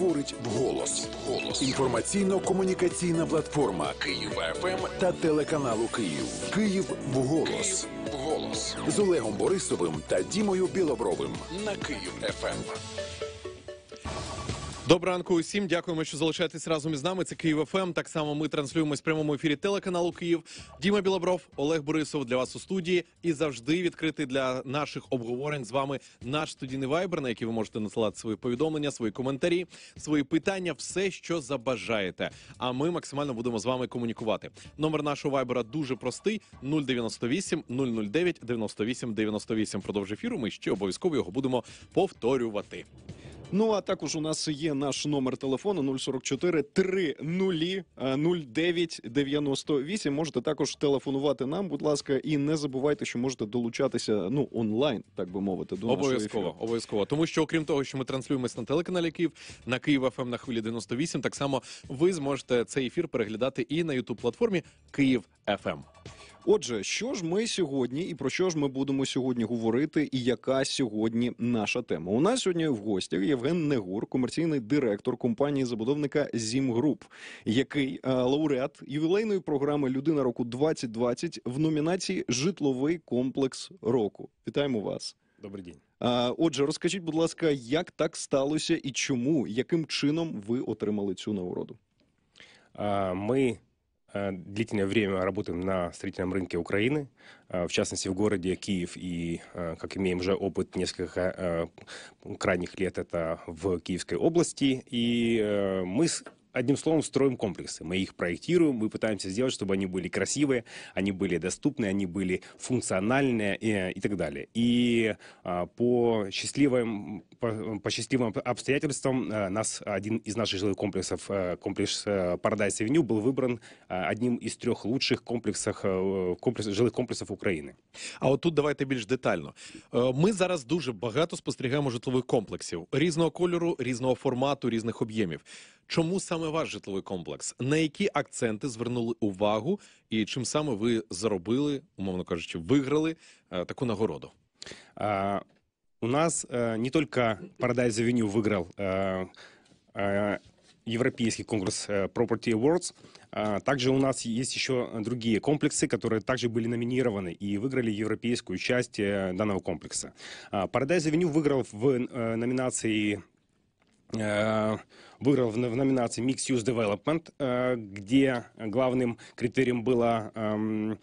говорить вголос. Голос інформаційно-комунікаційна платформа Київ ФМ ем та телеканалу Київ. Київ вголос. Київ вголос з Олегом Борисовим та Дімою Білобровим на Київ ФМ. Доброго ранку усім. Дякуємо, що залишаєтесь разом із нами. Це Київ ФМ. Ем. Так само ми транслюємось в прямому ефірі телеканалу Київ. Діма Білобров, Олег Борисов для вас у студії і завжди відкритий для наших обговорень з вами наш студійний вайбер, на який ви можете насилати свої повідомлення, свої коментарі, свої питання, все, що забажаєте. А ми максимально будемо з вами комунікувати. Номер нашого вайбера дуже простий: 098 009 98 98. Продовж ефіру. Ми ще обов'язково його будемо повторювати. Ну а також у нас є наш номер телефону 044 30 09 98. Можете також телефонувати нам, будь ласка, і не забувайте, що можете долучатися ну онлайн, так би мовити, до обов'язково. Обов'язково, тому що окрім того, що ми транслюємось на телеканалі Київ на Київ ФМ ем на хвилі 98, Так само ви зможете цей ефір переглядати і на ютуб платформі Київ ФМ. Отже, що ж ми сьогодні і про що ж ми будемо сьогодні говорити, і яка сьогодні наша тема? У нас сьогодні в гостях Євген Негур, комерційний директор компанії забудовника Зімгруп, який е, лауреат ювілейної програми Людина року року-2020» в номінації Житловий комплекс року. Вітаємо вас. Добрий день. Е, отже, розкажіть, будь ласка, як так сталося і чому, яким чином ви отримали цю нагороду? Е, ми Э, длительное время работаем на строительном рынке Украины, э, в частности в городе Киев и, э, как имеем уже опыт несколько крайних лет, это в Киевской области. И мы одним словом, строим комплексы. Мы их проектируем, мы пытаемся сделать, чтобы они были красивые, они были доступные, они были функциональные и, э, и так далее. И а, по, счастливым, по, по счастливым обстоятельствам а, нас один из наших жилых комплексов, а, комплекс а, Paradise Avenue, был выбран а, одним из трех лучших комплексах, а, комплекс, жилих комплексів України. А вот тут давайте більш детально. Ми зараз дуже багато спостерігаємо житлових комплексів різного кольору, різного формату, різних об'ємів. Чому саме саме ваш житловий комплекс? На які акценти звернули увагу, і чим саме ви заробили, умовно кажучи, виграли е, таку нагороду? А, у нас э, не только Paradise Avenue выиграл э, э, европейский конкурс э, Property Awards, также у нас есть еще другие комплексы, которые также были номинированы и выиграли европейскую часть э, данного комплекса. А Paradise Avenue выиграл в э, номинации э, выиграл в номинации Mixed Use Development, э, где главным критерием было эм,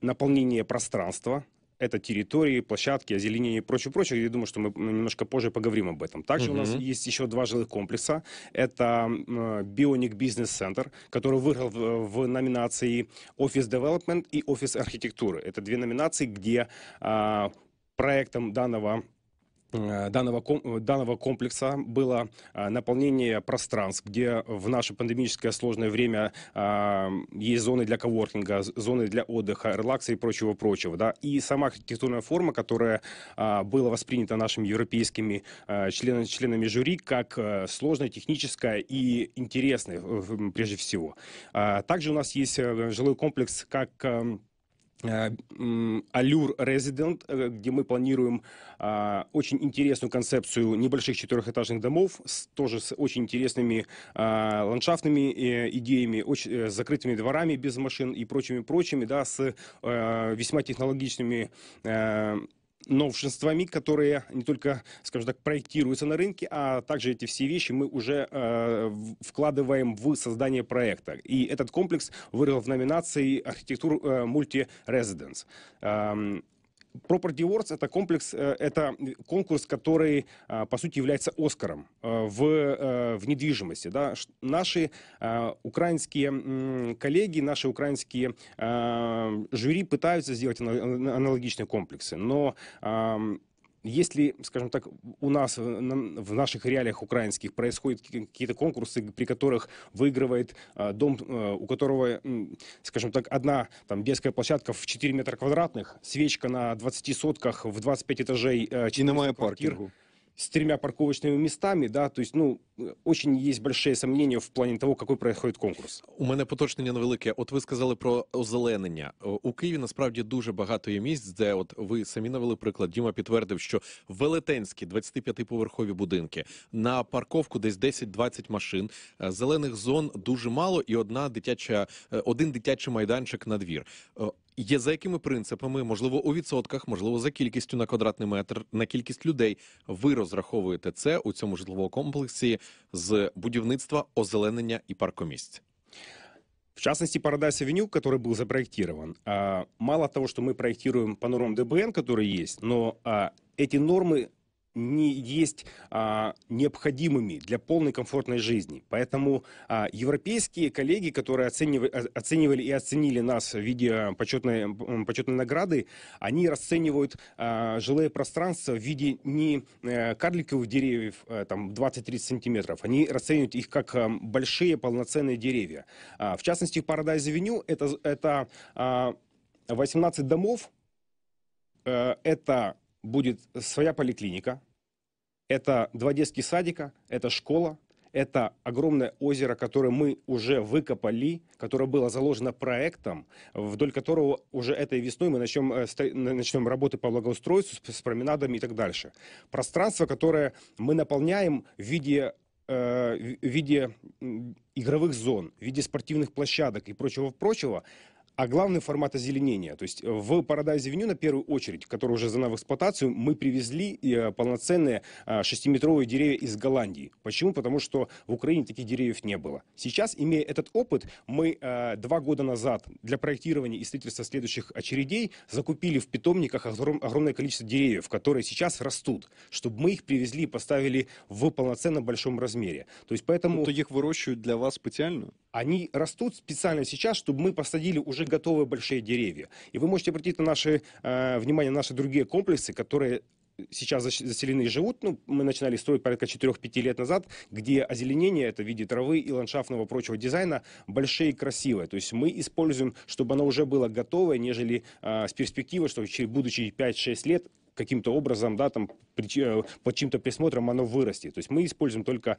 наполнение пространства, это территории, площадки, озеленение и прочее, прочее. Я думаю, что мы ну, немножко позже поговорим об этом. Также Uh -huh. у нас есть еще два жилых комплекса. Это Bionic Business Center, который выиграл в, в номинации Office Development и Office архитектуры. Это две номинации, где а, проектом данного Э, данного, э, данного комплекса было э, наполнение пространств, где в наше пандемическое сложное время есть зоны для коворкинга, зоны для отдыха, релакса и прочего-прочего. Да? И сама архитектурная форма, которая была воспринята нашими европейскими членами, членами жюри, как сложная, техническая и интересная прежде всего. Также у нас есть жилой комплекс как эм, Алюр Резидент, э, где мы планируем а, очень интересную концепцию небольших четырехэтажных домов, с, тоже с очень интересными а, ландшафтными э, идеями, очень, э, закрытыми дворами без машин и прочими-прочими, да, с э, весьма технологичными новшествами, которые не только, скажем так, проектируются на рынке, а также эти все вещи мы уже э, вкладываем в создание проекта. И этот комплекс вырвал в номинации архитектур э, мультирезиденс. Э, эм, Property Awards это комплекс, э, это конкурс, который, э, по сути, является Оскаром э, в, в недвижимости. Да? Наши украинские коллеги, наши украинские жюри пытаются сделать аналогичные комплексы, но эм, если, скажем так, у нас э, в наших реалиях украинских происходят какие-то конкурсы, при которых выигрывает э, дом, э, у которого, скажем так, одна там детская площадка в 4 метра квадратных, свечка на 20 сотках в 25 этажей. И на мое паркингу. с тремя парковочными местами, да, то есть, ну, очень есть большие сомнения в плане того, какой проходить конкурс. У мене поточнення невелике. От ви сказали про озеленення. Е, у Києві насправді дуже багато є місць, де от ви самі навели приклад. Діма підтвердив, що велетенські 25-поверхові будинки на парковку десь 10-20 машин. Е, зелених зон дуже мало, і одна дитяча, е, один дитячий майданчик на двір є за якими принципами, можливо, у відсотках, можливо, за кількістю на квадратний метр, на кількість людей ви розраховуєте це у цьому житловому комплексі з будівництва озеленення і паркомісць? В частности, Paradise Avenue, который был запроектирован, мало того, что мы проектируем панорам ДБН, который есть, но эти нормы не есть а, необходимыми для полной комфортной жизни. Поэтому а, европейские коллеги, которые оценивали, оценивали и оценили нас в виде а, почетной, почетной награды, они расценивают а, жилые пространства в виде не а, карликовых деревьев а, там 20-30 сантиметров, они расценивают их как а, большие полноценные деревья. А, в частности, Paradise Avenue это, это а, 18 домов, а, это будет своя поликлиника, это два детских садика, это школа, это огромное озеро, которое мы уже выкопали, которое было заложено проектом, вдоль которого уже этой весной мы начнем, э, начнем работы по благоустройству с, с променадами и так дальше. Пространство, которое мы наполняем в виде э, в виде игровых зон, в виде спортивных площадок и прочего-прочего, а главный формат озеленения. То есть э, в Paradise Avenue, на первую очередь, который уже сдана в эксплуатацию, мы привезли э, полноценные а, шестиметровые деревья из Голландии. Почему? Потому что в Украине таких деревьев не было. Сейчас, имея этот опыт, мы э, два года назад для проектирования и строительства следующих очередей закупили в питомниках огромное количество деревьев, которые сейчас растут, чтобы мы их привезли и поставили в полноценно большом размере. То есть поэтому... Вот ну, их выращивают для вас специально? Они растут специально сейчас, чтобы мы посадили уже уже готовы большие деревья. И вы можете обратить на наши, э, внимание на наши другие комплексы, которые сейчас заселены и живут. Ну, мы начинали строить порядка 4-5 лет назад, где озеленение, это в виде травы и ландшафтного прочего дизайна, большие и красивые. То есть мы используем, чтобы оно уже было готовое, нежели э, с перспективы, что через будучи 5-6 лет каким-то образом, да, там, э, под чьим-то присмотром оно виростить. Тобто ми используем только,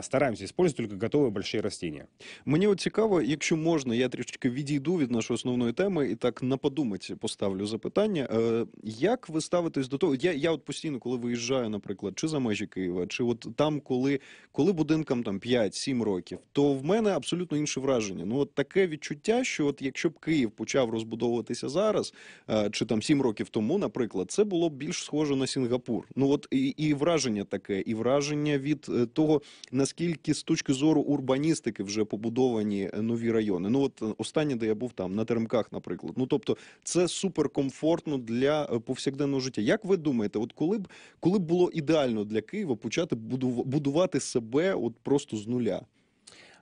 стараємося использовать тільки готові великі рослини. Мені от цікаво, якщо можна, я трішечки відійду від нашої основної теми і так на подумать поставлю запитання. Е, як ви ставитесь до того? Я я от постійно, коли виїжджаю, наприклад, чи за межі Києва, чи от там, коли коли будинкам там 5-7 років, то в мене абсолютно інше враження. Ну от таке відчуття, що от якщо б Київ почав розбудовуватися зараз, е, чи там 7 років тому, наприклад, це було б більш схоже на Сінгапур. Ну от і, і враження таке, і враження від е, того, наскільки з точки зору урбаністики вже побудовані е, нові райони. Ну от е, останнє, де я був там на теремках, наприклад. Ну тобто, це суперкомфортно для повсякденного життя. Як ви думаєте, от коли б коли б було ідеально для Києва почати будувати себе, от просто з нуля?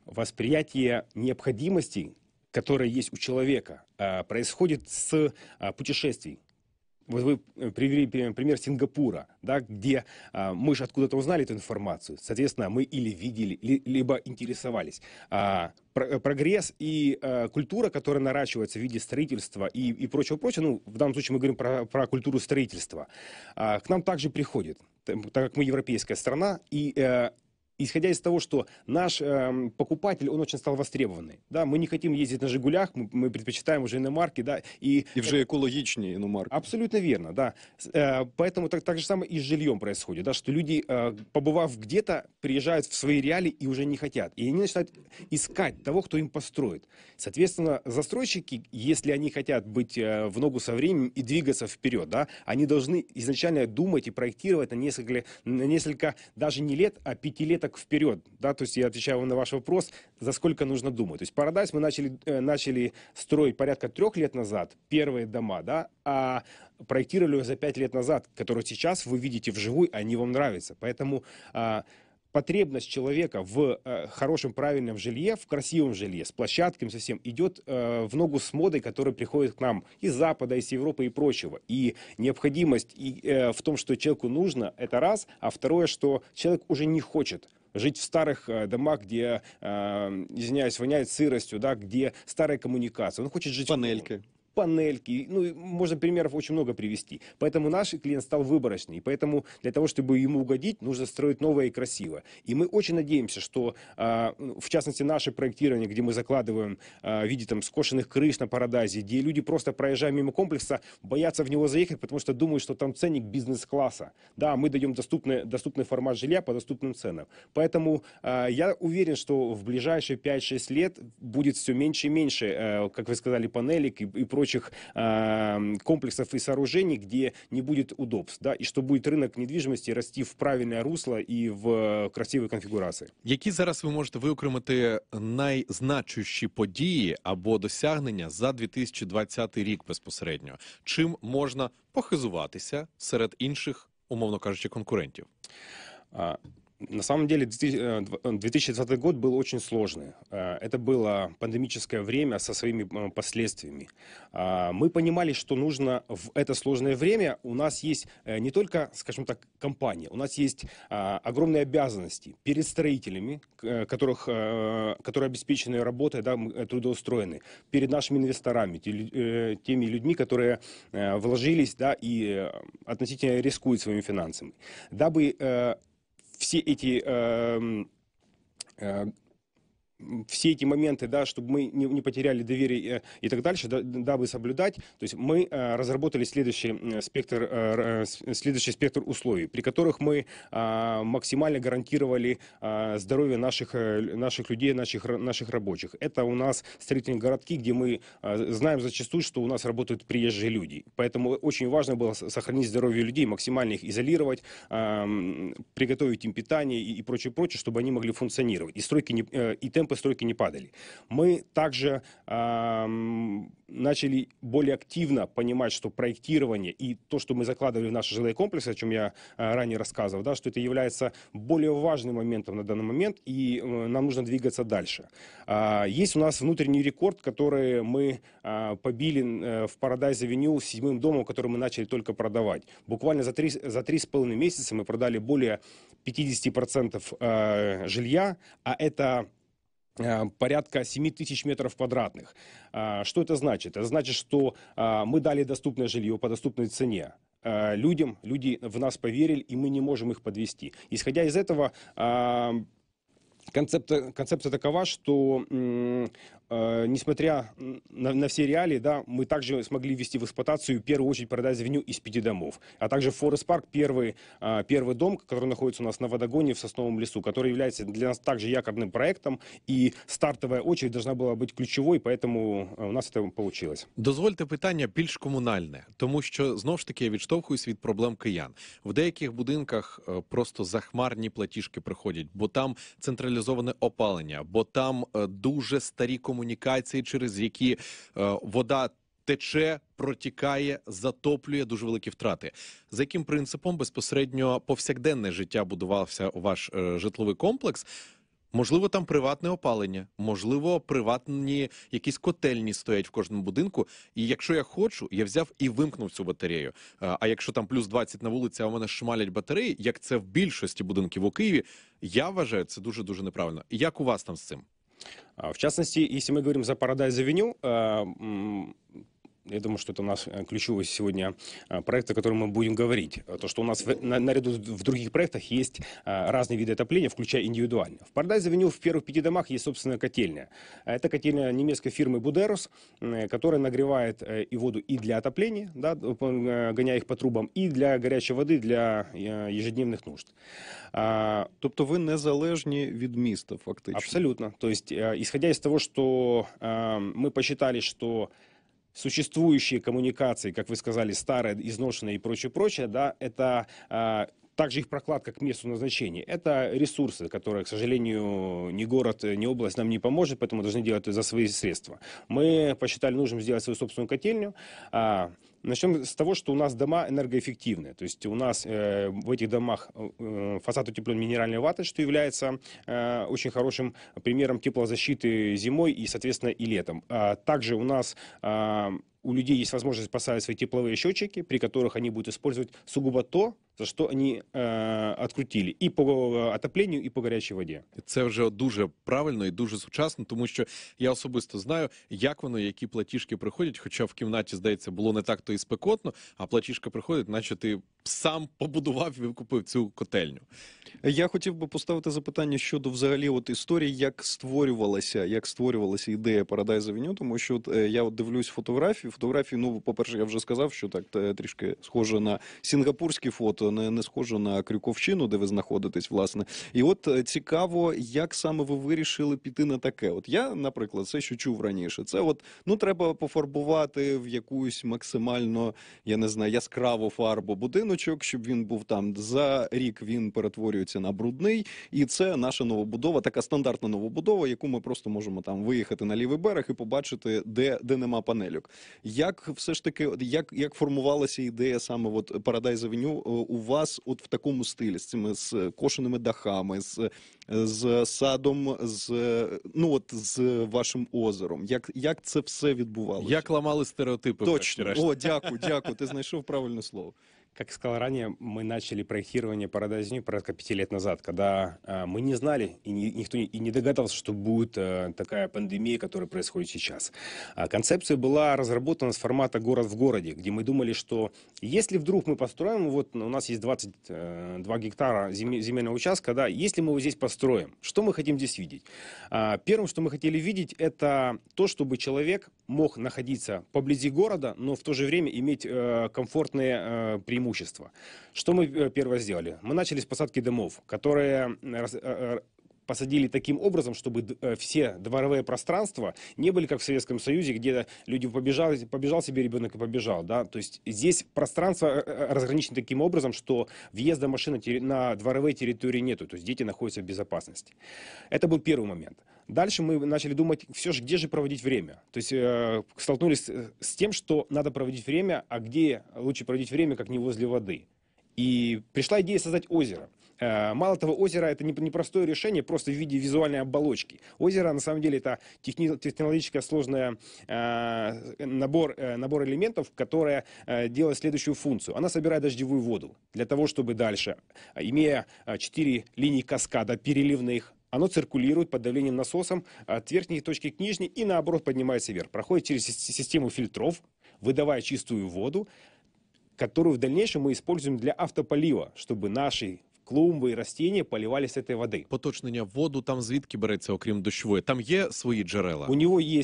Восприятие необходимостей, которая есть у человека, происходит с путешествий. Вот вы э, привели пример Сингапура, да, где а, мы же откуда-то узнали эту информацию. Соответственно, мы или видели, ли, либо интересовались. А, про, э, прогресс и а, культура, которая наращивается в виде строительства и, и прочего, прочего, ну, в данном случае мы говорим про, про культуру строительства, а, к нам также приходит, так как мы европейская страна, и исходя из того, что наш э, покупатель, он очень стал востребованный. Да, мы не хотим ездить на «Жигулях», мы, мы предпочитаем уже иномарки. Да, и, и вже екологічні іномарки. Абсолютно верно, да. Э, поэтому так, так же самое и с жильем происходит, да, что люди, э, побывав где-то, приезжают в свои реалии и уже не хотят. И они начинают искать того, кто им построит. Соответственно, застройщики, если они хотят быть э, в ногу со временем и двигаться вперед, да, они должны изначально думать и проектировать на несколько, на несколько даже не лет, а пяти лет так вперед, да, то есть я отвечаю на ваш вопрос, за сколько нужно думать. То есть Парадайз мы начали, э, начали строить порядка трех лет назад, первые дома, да, а проектировали за пять лет назад, которые сейчас вы видите вживую, они вам нравятся. Поэтому а, потребность человека в э, хорошем, правильном жилье, в красивом жилье, с площадками совсем, идет э, в ногу с модой, которая приходит к нам из Запада, из Европы и прочего. И необходимость и, э, в том, что человеку нужно, это раз. А второе, что человек уже не хочет жить в старых э, домах, где, э, извиняюсь, воняет сыростью, да, где старая коммуникация. Он хочет жить... Панелька панельки. Ну, можно примеров очень много привести. Поэтому наш клиент стал выборочный. Поэтому для того, чтобы ему угодить, нужно строить новое и красиво. И мы очень надеемся, что, а, ну, в частности, наше проектирование, где мы закладываем а, в виде там скошенных крыш на Парадайзе, где люди просто проезжая мимо комплекса, боятся в него заехать, потому что думают, что там ценник бизнес-класса. Да, мы даем доступный, доступный формат жилья по доступным ценам. Поэтому а, я уверен, что в ближайшие 5-6 лет будет все меньше и меньше, э, как вы сказали, панелек и, и прочее прочих э, комплексов и сооружений, где не будет удобств, да, и что будет рынок недвіжимості расти в правильне русло і в э, красивій конфігурації. Які зараз ви можете виокремити найзначущі події або досягнення за 2020 рік безпосередньо? Чим можна похизуватися серед інших, умовно кажучи, конкурентів? На самом деле 2020 э, э, год был очень сложный. Э, это было пандемическое время со своими последствиями. Мы понимали, что нужно в это сложное время. У нас есть не только, скажем так, компания, у нас есть огромные обязанности перед строителями, которых, которые обеспечены работой, да, трудоустроены, перед нашими инвесторами, теми людьми, которые вложились да, и относительно рискуют своими финансами. Дабы все эти эм, э, все эти моменты, да, чтобы мы не, не потеряли доверие э, и так дальше, да, дабы соблюдать, то есть мы э, разработали следующий э, спектр, э, э следующий спектр условий, при которых мы э, максимально гарантировали э, здоровье наших, наших людей, наших, наших рабочих. Это у нас строительные городки, где мы э, знаем зачастую, что у нас работают приезжие люди. Поэтому очень важно было сохранить здоровье людей, максимально их изолировать, э, приготовить им питание и, и прочее, прочее, чтобы они могли функционировать. И стройки не, и темп темпы стройки не падали. Мы также э, начали более активно понимать, что проектирование и то, что мы закладывали в наши жилые комплексы, о чем я э, ранее рассказывал, да, что это является более важным моментом на данный момент, и э, нам нужно двигаться дальше. Э, есть у нас внутренний рекорд, который мы э, побили э, в Парадайз-авеню с седьмым домом, который мы начали только продавать. Буквально за три, за три с половиной месяца мы продали более 50% э, жилья, а это Э, порядка 7 тысяч метров квадратных. А, что это значит? Это значит, что а, мы дали доступное жилье по доступной цене а, людям, люди в нас поверили, и мы не можем их подвести. Исходя из этого, концепция, концепция такова, что э, несмотря на, на все реалии, да, мы также смогли ввести в эксплуатацию, в первую очередь, продать авеню из пяти домов. А также Форест Парк, первый, э, первый дом, который находится у нас на Водогоне в Сосновом лесу, который является для нас также якорным проектом, и стартовая очередь должна была быть ключевой, поэтому э, у нас это получилось. Дозвольте питание більш коммунальное, потому что знов ж таки я відштовхуюсь від проблем киян. В деяких будинках просто захмарні платіжки приходять, бо там централізація централізоване опалення, бо там е, дуже старі комунікації, через які е, вода тече, протікає, затоплює дуже великі втрати. За яким принципом безпосередньо повсякденне життя будувався ваш е, житловий комплекс? Можливо, там приватне опалення, можливо, приватні якісь котельні стоять в кожному будинку. І якщо я хочу, я взяв і вимкнув цю батарею. А якщо там плюс 20 на вулиці, а у мене шмалять батареї, як це в більшості будинків у Києві, я вважаю це дуже дуже неправильно. Як у вас там з цим? В частності, если мы говорим за Paradise Avenue, е, я думаю, что это у нас э, ключевой сегодня э, проект, о котором мы будем говорить. То, что у нас в, на, наряду в других проектах есть э, разные виды отопления, включая индивидуально. В Пардайз-авеню в первых пяти домах есть собственная котельня. Это котельня немецкой фирмы Будерус, которая нагревает и воду и для отопления, да, гоняя их по трубам, и для горячей воды для ежедневных нужд. А, тобто вы незалежні від міста, фактично? Абсолютно. То есть, исходя из того, что мы посчитали, что существующие коммуникации, как вы сказали, старые, изношенные и прочее, прочее, да, это а, также их прокладка к месту назначения. Это ресурсы, которые, к сожалению, ни город, ни область нам не поможет, поэтому должны делать это за свои средства. Мы посчитали нужным сделать свою собственную котельню. А, Начнем с того, что у нас дома энергоэффективные, То есть у нас э, в этих домах э, фасад утеплен минеральной ватой, что является э, очень хорошим примером теплозащиты зимой и, соответственно, и летом. А также у нас... Э, у людей есть возможность поставить свои тепловые счетчики, при которых они будут использовать сугубо то, за що вони е, э, відкрутили і по э, отопленню, і по гарячій воді. Це вже дуже правильно і дуже сучасно, тому що я особисто знаю, як воно, які платіжки приходять. Хоча в кімнаті здається було не так то і спекотно, а платіжка приходить, наче ти сам побудував і купив цю котельню. Я хотів би поставити запитання щодо взагалі от історії, як створювалася, як створювалася ідея Paradise Avenue, тому що от, е, я от дивлюсь фотографії. Фотографії, ну по перше, я вже сказав, що так е, трішки схоже на сінгапурські фото, не не схоже на крюковщину, де ви знаходитесь, власне. І от е, цікаво, як саме ви вирішили піти на таке. От я, наприклад, це що чув раніше. Це от ну треба пофарбувати в якусь максимально я не знаю яскраву фарбу будинок куточок, щоб він був там. За рік він перетворюється на брудний, і це наша новобудова, така стандартна новобудова, яку ми просто можемо там виїхати на лівий берег і побачити, де де нема панелюк. Як все ж таки, як як формувалася ідея саме от Paradise Avenue е, у вас, от в такому стилі з цими з кошеними дахами, з з садом, з ну от з вашим озером? Як як це все відбувалося? Як ламали стереотипи? Точно. О, дякую, дякую. Ти знайшов правильне слово. Как я сказал ранее, мы начали проектирование парадайзни порядка пяти лет назад, когда э, мы не знали и не, никто и не догадался, что будет э, такая пандемия, которая происходит сейчас. А концепция была разработана с формата «город в городе», где мы думали, что если вдруг мы построим, вот у нас есть 22 э, гектара земельного участка, да, если мы его здесь построим, что мы хотим здесь видеть? А, первым, что мы хотели видеть, это то, чтобы человек мог находиться поблизи города, но в то же время иметь э, комфортные э, преимущества имущества. Что мы э, первое сделали? Мы начали с посадки дымов, которые э, э, посадили таким образом, чтобы э, все дворовые пространства не были как в Советском Союзе, где люди побежал, побежал себе ребенок и побежал. Да? То есть здесь пространство э, э, разграничено таким образом, что въезда машины на дворовые территории нету, то есть дети находятся в безопасности. Это был первый момент. Дальше мы начали думать, все же, где же проводить время? То есть э, столкнулись с тем, что надо проводить время, а где лучше проводить время, как не возле воды. И пришла идея создать озеро. Э, мало того, озеро это не простое решение просто в виде визуальной оболочки. Озеро, на самом деле, это технологически сложный э, набор, э, набор элементов, которая делает следующую функцию. Она собирает дождевую воду для того, чтобы дальше, имея 4 линии каскада переливных, оно циркулирует под давлением насосом от верхней точки к нижней и наоборот поднимается вверх. Проходит через систему фильтров, выдавая чистую воду, которую в дальнейшем мы используем для автополива, чтобы наши клумби і растіння поливались з цієї води. Поточнення воду там звідки береться, окрім дощової? Там є свої джерела? У нього є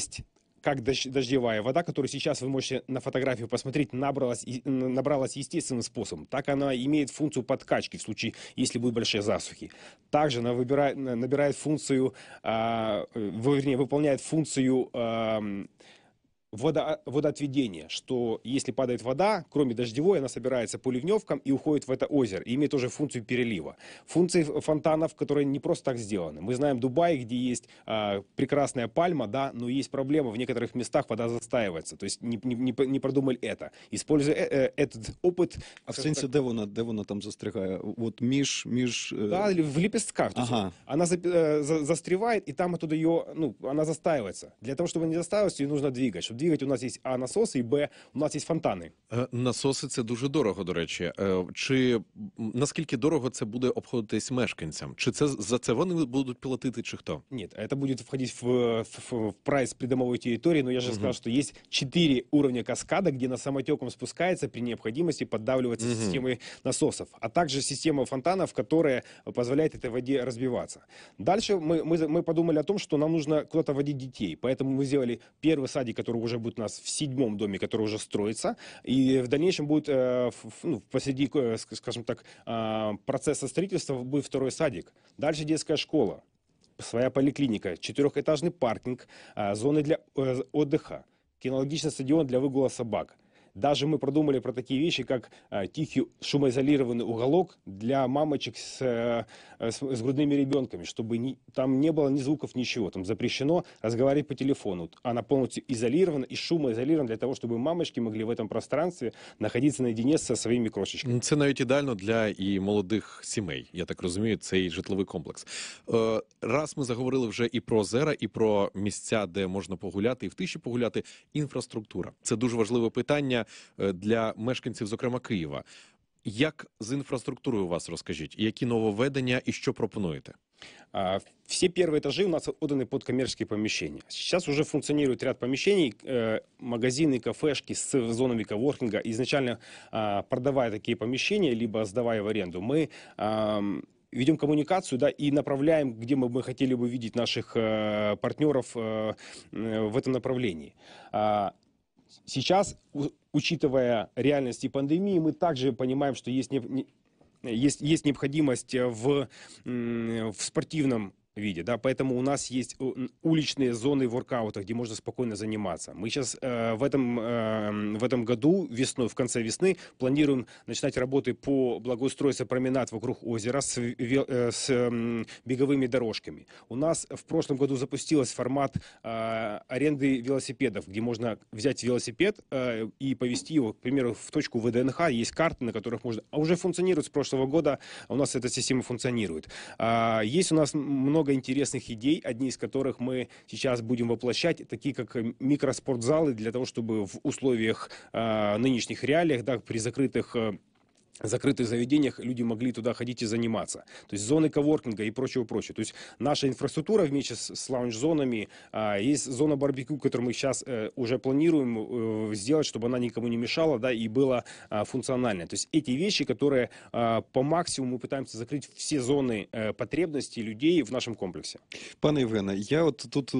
как дождевая вода, которую сейчас вы можете на фотографию посмотреть, набралась, набралась естественным способом. Так она имеет функцию подкачки в случае, если будут большие засухи. Также она выбирает, набирает функцию, а, э, вернее, выполняет функцию э, водо, а, водоотведение, что если падает вода, кроме дождевой, она собирается по ливневкам и уходит в это озеро, и имеет тоже функцию перелива. Функции фонтанов, которые не просто так сделаны. Мы знаем Дубай, где есть э, прекрасная пальма, да, но есть проблема, в некоторых местах вода застаивается, то есть не, не, не, не продумали это. Используя э, э, этот опыт... А в сенсе так... де вона, там застрягає? вот між... між э... Да, в лепестках. Ага. Она за, э, за, застревает, и там оттуда ее, ну, она застаивается. Для того, чтобы не застаивалась, ее нужно двигать, чтобы двигать. У нас есть а насоси, і б у нас есть фонтани. Насоси це дуже дорого. До речі, чи наскільки дорого це буде обходитись мешканцям? Чи це за це вони будуть платити, чи хто? Ні, це буде входити в, в, в прайс придомової території. Ну я ж угу. сказав, що є чотири уровня каскада, де на самотеком спускається при необхідності піддавлюватися угу. системи насосів, а також система фонтанів, яка дозволяє цій воді розбиватися. Далі ми, ми, ми подумали о том, що нам нужно куда-то водить детей. Поэтому мы сделали первый садик, который уже уже будет у нас в седьмом доме, который уже строится, и в дальнейшем будет э, ну, посреди, э, скажем так, э, процесса строительства будет второй садик, дальше детская школа, своя поликлиника, четырехэтажный паркинг, зоны для отдыха, кинологичный стадион для выгула собак – Даже мы продумали про такие вещи, как э, тихий шумоизолированный уголок для мамочек с, э, с, с грудными ребенками, чтобы не, там не было ни звуков, ничего. Там запрещено разговаривать по телефону. Она полностью изолирована и шумоизолирована для того, чтобы мамочки могли в этом пространстві находиться наедине со своїми крошечками. Це навіть ідеально для і молодих сімей. Я так розумію, цей житловий комплекс. Э, раз ми заговорили вже і про озера, і про місця, де можна погуляти, і в тиші погуляти. Інфраструктура це дуже важливе питання. питання для мешканців, зокрема Києва. Як з інфраструктурою у вас розкажіть, які нововведення і що пропонуєте? А, Все первые этажи у нас отданы под коммерческие помещения. Сейчас уже функционирует ряд помещений, э, магазины, кафешки с зонами коворкинга. Изначально а, продавая такие помещения, либо сдавая в аренду, мы а, ведем коммуникацию, да, и направляем, где мы бы хотели бы видеть наших э, партнеров э, в этом направлении сейчас, учитывая реальности пандемии, мы также понимаем, что есть, есть, есть необходимость в, в спортивном виде, да, поэтому у нас есть э, уличные зоны воркаута, где можно спокойно заниматься. Мы сейчас э, в, этом, э, в этом году, весной, в конце весны, планируем начинать работы по благоустройству променад вокруг озера с, э, с э, беговыми дорожками. У нас в прошлом году запустилась формат э, аренды велосипедов, где можно взять велосипед э, и повезти его, к примеру, в точку ВДНХ, есть карты, на которых можно... А уже функционирует с прошлого года, а у нас эта система функционирует. Э, есть у нас много много интересных идей, одни из которых мы сейчас будем воплощать, такие как э, микроспортзалы для того, чтобы в условиях а, нынешних реалиях, да, при закрытых э, закрытых заведениях люди могли туда ходить и заниматься. То есть зоны коворкинга и прочего, прочего. То есть наша инфраструктура вместе с, лаунж-зонами, а, есть зона барбекю, которую мы сейчас э, уже планируем э, сделать, чтобы она никому не мешала, да, и была э, функциональной. То есть эти вещи, которые а, по максимуму мы пытаемся закрыть все зоны э, потребностей людей в нашем комплексе. Пане Євгене, я от тут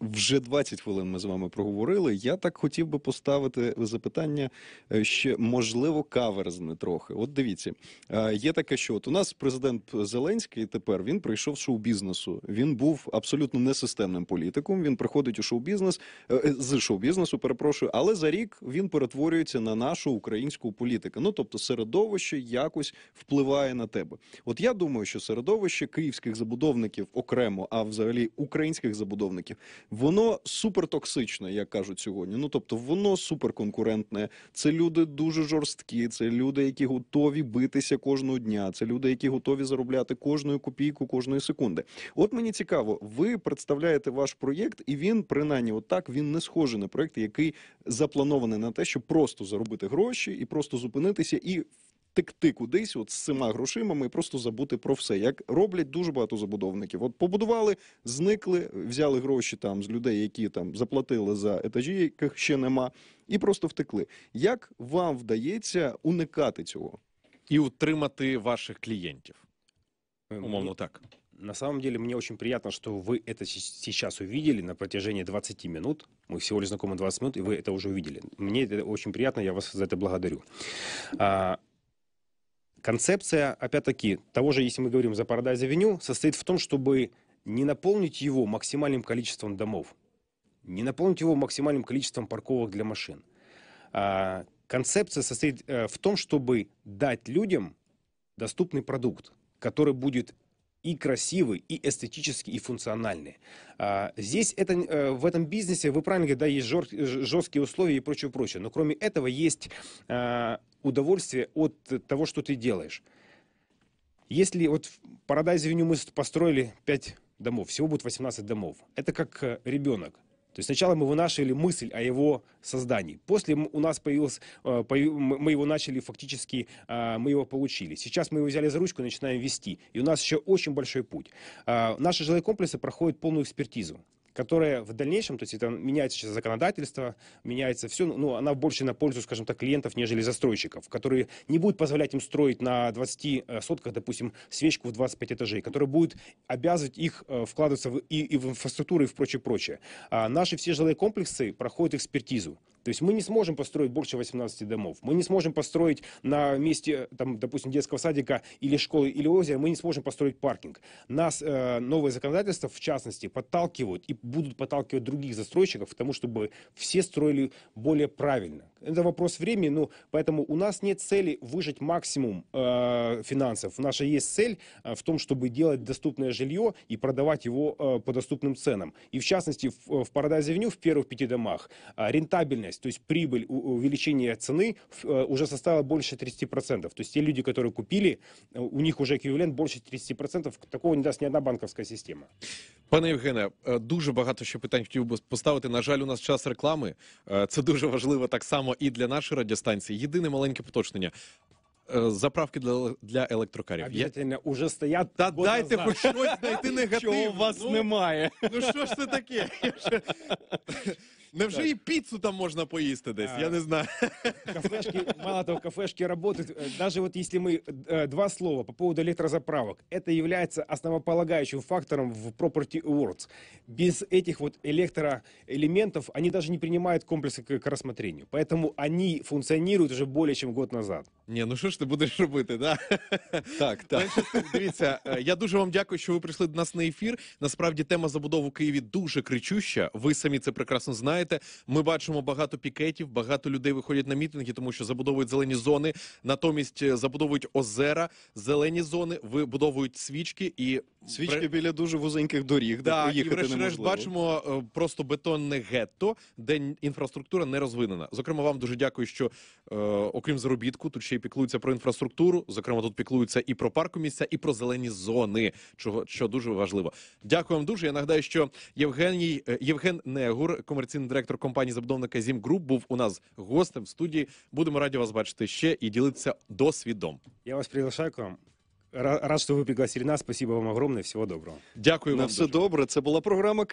вже 20 хвилин ми з вами проговорили. Я так хотів би поставити запитання ще можливо каверзне трохи. От дивіться, е, є таке, що от у нас президент Зеленський тепер він прийшов з шоу-бізнесу. Він був абсолютно несистемним політиком. Він приходить у шоу-бізнес е, е, з шоу-бізнесу, перепрошую, але за рік він перетворюється на нашу українську політику. Ну тобто, середовище якось впливає на тебе. От я думаю, що середовище київських забудовників окремо, а взагалі українських забудовників, воно супертоксичне, як кажуть сьогодні. Ну тобто, воно суперконкурентне. Це люди дуже жорсткі, це люди, які готові битися кожного дня. Це люди, які готові заробляти кожної копійку, кожної секунди. От мені цікаво, ви представляєте ваш проєкт, і він, принаймні, отак він не схожий на проєкт, який запланований на те, щоб просто заробити гроші і просто зупинитися і втекти кудись, от з цими грошима і просто забути про все. Як роблять дуже багато забудовників. От побудували, зникли, взяли гроші там з людей, які там заплатили за етажі, яких ще нема, і просто втекли. Як вам вдається уникати цього і утримати ваших клієнтів? Ем, Умовно так. На самом деле, мне очень приятно, что вы это сейчас увидели на протяжении 20 минут. Мы всего лишь знакомы 20 минут, и вы это уже увидели. Мне это очень приятно, я вас за это благодарю. Концепция, опять-таки, того же, если мы говорим за Paradise Avenue, состоит в том, чтобы не наполнить его максимальным количеством домов, не наполнить его максимальным количеством парковок для машин. А, концепция состоит э, в том, чтобы дать людям доступный продукт, который будет и красивый, и эстетический, и функциональный. А, здесь это, э, в этом бизнесе, вы правильно говорите, да, есть жесткие условия и прочее, прочее. Но кроме этого есть э, удовольствие от того, что ты делаешь. Если вот в Парадайзе Веню мы построили 5 домов, всего будет 18 домов. Это как э, ребенок. То есть сначала мы вынашивали мысль о его создании. После у нас появился, э, мы его начали фактически, а, мы его получили. Сейчас мы его взяли за ручку и начинаем вести. И у нас еще очень большой путь. А, наши жилые комплексы проходят полную экспертизу которая в дальнейшем, то есть это меняется сейчас законодательство, меняется все, но ну, она больше на пользу, скажем так, клиентов, нежели застройщиков, которые не будут позволять им строить на 20 э, сотках, допустим, свечку в 25 этажей, которые будут обязывать их э, вкладываться в, и, и в инфраструктуру и в прочее-прочее. А наши все жилые комплексы проходят экспертизу. То есть мы не сможем построить больше 18 домов. Мы не сможем построить на месте, там, допустим, детского садика или школы или озера, мы не сможем построить паркинг. Нас э, новое законодательство, в частности, подталкивают и будут подталкивать других застройщиков к тому, чтобы все строили более правильно. Это вопрос времени, но поэтому у нас нет цели выжать максимум э, финансов. Наша есть цель э, в том, чтобы делать доступное жилье и продавать его э, по доступным ценам. И в частности, в, э, в Парадайз-Авеню в первых пяти домах э, рентабельность доходность, то есть прибыль, увеличение цены э, уже составило больше 30%. То есть те люди, которые купили, э, у них уже еквівалент більше 30%. Такого не дасть ні одна банківська система. Пане Євгене, е, дуже багато ще питань хотів би поставити. На жаль, у нас час реклами. Е, це дуже важливо так само і для нашої радіостанції. Єдине маленьке поточнення. Е, заправки для для електрокарів Обязательно уже стоять. Та дайте хоч щось знайти негатив. Чого у вас ну, немає. Ну що ж це таке? Невже і піцу там можно поїсти десь? А. Я не знаю. Кафешки, мало того, кафешки работают. Э, даже вот если мы э, два слова по поводу электрозаправок. Это является основополагающим фактором в Property Awards. Без этих вот электроэлементов они даже не принимают комплексы к, к рассмотрению. Поэтому они функционируют уже более чем год назад. Не, ну що ж ти будеш робити, да? Так, так. Дивіться, я дуже вам дякую, що ви прийшли до нас на ефір. Насправді тема забудови в Києві дуже кричуща. Ви самі це прекрасно знаєте. знаєте, ми бачимо багато пікетів, багато людей виходять на мітинги, тому що забудовують зелені зони, натомість е, забудовують озера, зелені зони, вибудовують свічки і свічки біля дуже вузеньких доріг, да, де проїхати і врешті решт бачимо е, просто бетонне гетто, де інфраструктура не розвинена. Зокрема, вам дуже дякую, що е, окрім заробітку, тут ще й піклуються про інфраструктуру. Зокрема, тут піклуються і про парку місця, і про зелені зони, чого що дуже важливо. Дякую вам дуже. Я нагадаю, що Євгеній е, Євген Негур, комерційний генеральний директор компанії забудовника Зім Груп, був у нас гостем в студії. Будемо раді вас бачити ще і ділитися досвідом. Я вас приглашаю к вам. Рад, що вы пригласили нас. Спасибо вам огромне. Всего доброго. Дякую На вам. все дуже. добре. Це була програма Київ.